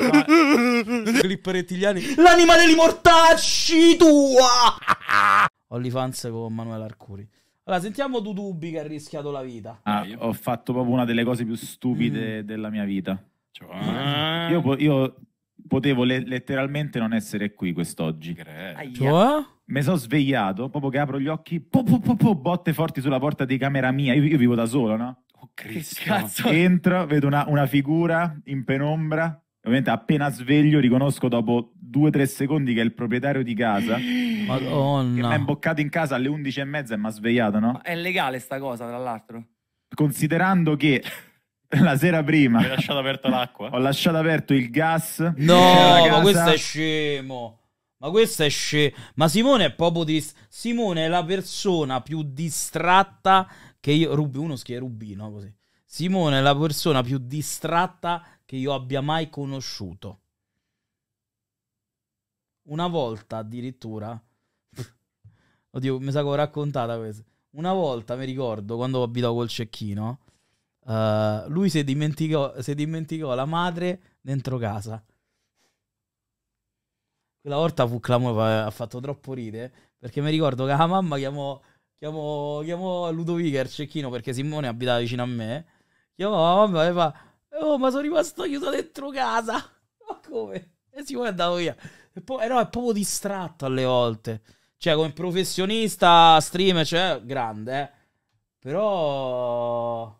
Clip rettiliani. L'anima degli mortacci tua! Olifans con Manuel Arcuri. Allora, sentiamo Dudubi che ha rischiato la vita. Ah, ho fatto proprio una delle cose più stupide mm. della mia vita. Cioè... Io, po io, eh. potevo le letteralmente non essere qui quest'oggi. Cioè? Mi sono svegliato, proprio che apro gli occhi, po, po, po, po, botte forti sulla porta di camera mia. Io, io vivo da solo, no? Oh, Cristo. Entro, vedo una, una figura in penombra, Ovviamente appena sveglio riconosco dopo 2-3 secondi che è il proprietario di casa. Madonna. Che mi ha imboccato in casa alle 11 e mezza e mi ha svegliato, no? Ma è legale sta cosa, tra l'altro. Considerando che la sera prima... Ho lasciato aperto l'acqua. Ho lasciato aperto il gas. No, ma questo è scemo. Ma questo è scemo. Ma Simone è proprio di... Simone è la persona più distratta che io... Rubi, uno schia Rubino, così. Simone è la persona più distratta che io abbia mai conosciuto. Una volta addirittura, oddio, mi sa che ho raccontata questa. Una volta mi ricordo quando abitavo col cecchino, uh, lui si dimenticò, si dimenticò la madre dentro casa. Quella volta fu clamore, ha fatto troppo ridere, perché mi ricordo che la mamma chiamò chiamò, chiamò Ludovica il cecchino perché Simone abitava vicino a me. Chiamò la mamma e fa: Oh, ma sono rimasto chiuso dentro casa. Ma come? E si è andato via. E poi, eh, no, è proprio distratto alle volte. Cioè, come professionista, streamer, cioè, grande, eh. Però...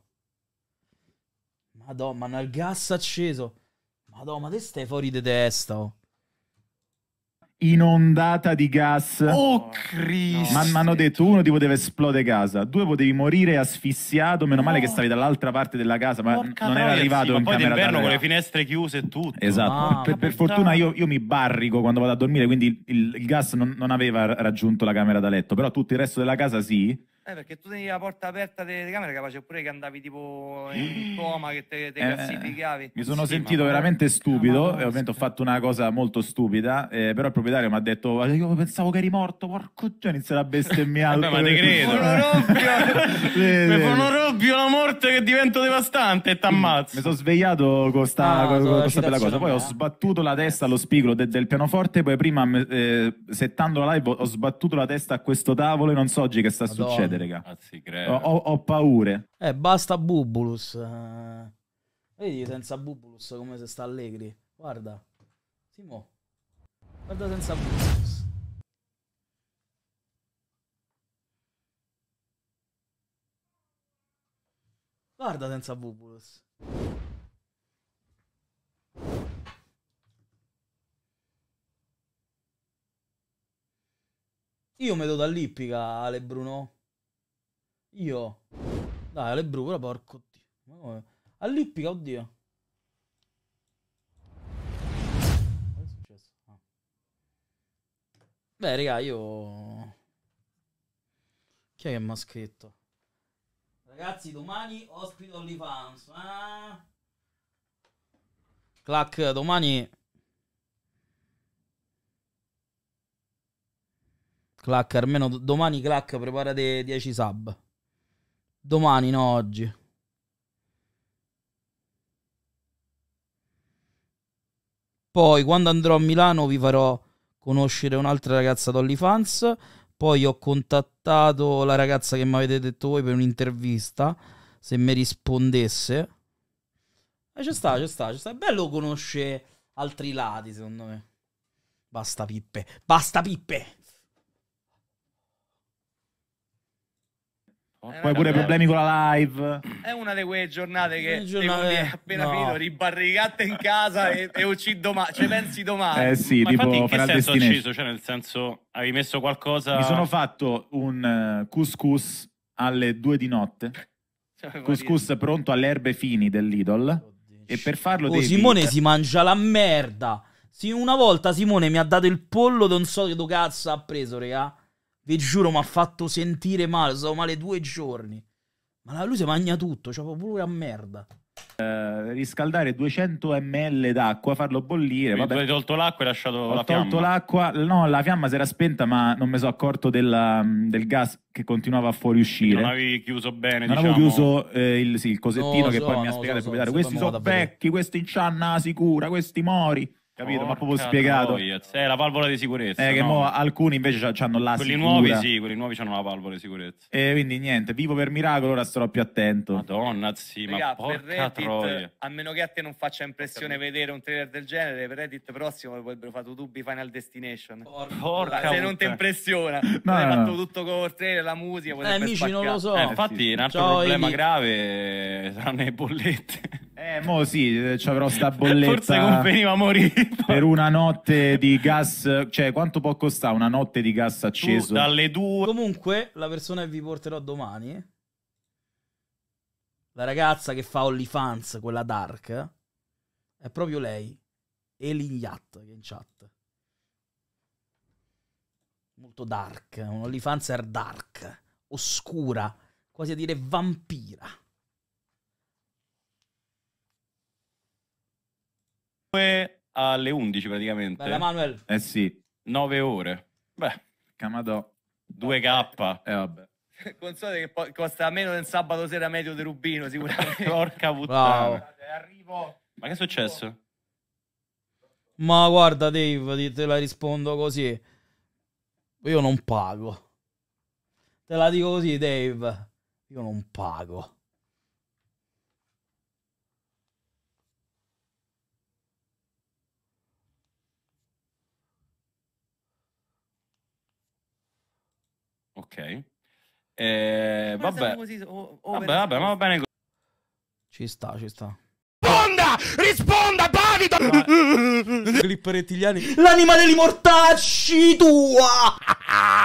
Madonna, ma il gas acceso. Madonna, ma te stai fuori di testa, oh inondata di gas. Oh, Cristo! Ma mi hanno detto, uno, tipo, deve esplodere casa. Due, potevi morire asfissiato. Meno no. male che stavi dall'altra parte della casa, ma Porca non era arrivato sì, in poi camera d'inverno con le finestre chiuse e tutto. Esatto. Ah, per, per fortuna io, io, mi barrico quando vado a dormire, quindi il, il gas non, non, aveva raggiunto la camera da letto. Però tutto il resto della casa sì. Eh, perché tu tenevi la porta aperta delle telecamere, capace pure che andavi tipo in eh. coma, che te, te eh, Mi sono sì, sentito veramente eh, stupido, e ovviamente ho fatto una cosa molto stupida, eh, però il proprietario mi ha detto, io pensavo che eri morto, porco già inizierà a bestemmiare. Vabbè, ma te credo. Mi fanno robbio la morte che divento devastante e t'ammazzo. Mi sono svegliato con questa, ah, con, con sta bella cosa, poi ho eh. sbattuto la testa allo spigolo de, del pianoforte, poi prima, eh, settando la live, ho sbattuto la testa a questo tavolo e non so oggi che sta Madonna. succedendo. Ah, crede, raga. Ho, ho, ho paure. Eh, basta Bubulus. Eh. Vedi, senza Bubulus come se sta allegri. Guarda. Simo. Guarda senza Bubulus. Guarda senza Bubulus. Io metto da lippica Ale Bruno. Io. Dai, le bru, però porco dio. All'ippica, oddio. Cosa è successo? Ah. Beh, raga, io... Chi è che mi ha scritto? Ragazzi, domani ospite OnlyFans. Eh? Clack, domani... Clack, almeno domani Clack preparate 10 sub. Domani, no, oggi. Poi, quando andrò a Milano, vi farò conoscere un'altra ragazza d'OnlyFans. Poi ho contattato la ragazza che mi avete detto voi per un'intervista. Se mi rispondesse. E eh, ci sta, ci sta, ci sta. È bello conoscere altri lati, secondo me. Basta pippe. Basta pippe. Poi pure cambiata. problemi con la live. È una di quelle giornate che giornate... appena no. finito ribarricate in casa e, e uccido domani. Cioè, pensi domani. Eh sì, Ma tipo, in che senso ucciso? Cioè, nel senso, avevi messo qualcosa. Mi sono fatto un eh, couscous alle due di notte. Cioè, couscous pronto alle erbe fini dell'Idol. E per farlo. Oh, devi... Simone si mangia la merda. Sì, una volta Simone mi ha dato il pollo, non so che do cazzo ha preso, regà. Vi giuro, mi ha fatto sentire male. Stavo male due giorni. Ma lui si mangia tutto, cioè pure a merda. Eh, riscaldare 200 ml d'acqua, farlo bollire. Vabbè. Tu hai tolto l'acqua e lasciato Ho la fiamma. Ho tolto l'acqua, no, la fiamma si era spenta, ma non mi sono accorto della, del gas che continuava a fuoriuscire. Quindi non avevi chiuso bene, non diciamo. avevo chiuso eh, il, sì, il cosettino no, che so, poi mi ha spiegato so, il proprietario. So, questi sono vecchi, questi c'hanno sicura, questi mori capito? Ma proprio spiegato. È la valvola di sicurezza. Eh, che mo alcuni invece hanno la quelli sicura. nuovi sì, quelli nuovi hanno la valvola di sicurezza. E quindi niente, vivo per miracolo, ora starò più attento. Madonna, sì, Regà, ma porca Reddit, troia. A meno che a te non faccia impressione Capito. vedere un trailer del genere, per Reddit prossimo avrebbero fatto dubbi Final Destination. Porca, porca Se non ti impressiona, no, hai fatto tutto con il trailer, la musica, Eh, amici, spaccare. non lo so. Eh, infatti, eh, un altro Ciao, problema io. grave eh, saranno le bollette. Eh, mo sì, eh, avrò sta bolletta. Forse conveniva morire. Per una notte di gas, cioè quanto può costare una notte di gas acceso? Tu, dalle due. Comunque, la persona che vi porterò domani, la ragazza che fa OnlyFans, quella dark, è proprio lei, Elin Yacht, che è in chat. Molto dark, un OnlyFanser dark, oscura, quasi a dire vampira. alle 11 praticamente. Bella Manuel. Eh sì. 9 ore. Beh, Camadò. 2K. Eh vabbè. Console che po- costa meno del sabato sera medio di Rubino, sicuramente. Porca puttana. Bravo. Arrivo. Ma che è successo? Ma guarda Dave, te la rispondo così. Io non pago. Te la dico così Dave. Io non pago. Ok. Eh, vabbè. Così, vabbè, vabbè, ma va bene così. Ci sta, ci sta. Risponda! Risponda, Davido! Clip rettigliani. L'anima degli mortacci tua!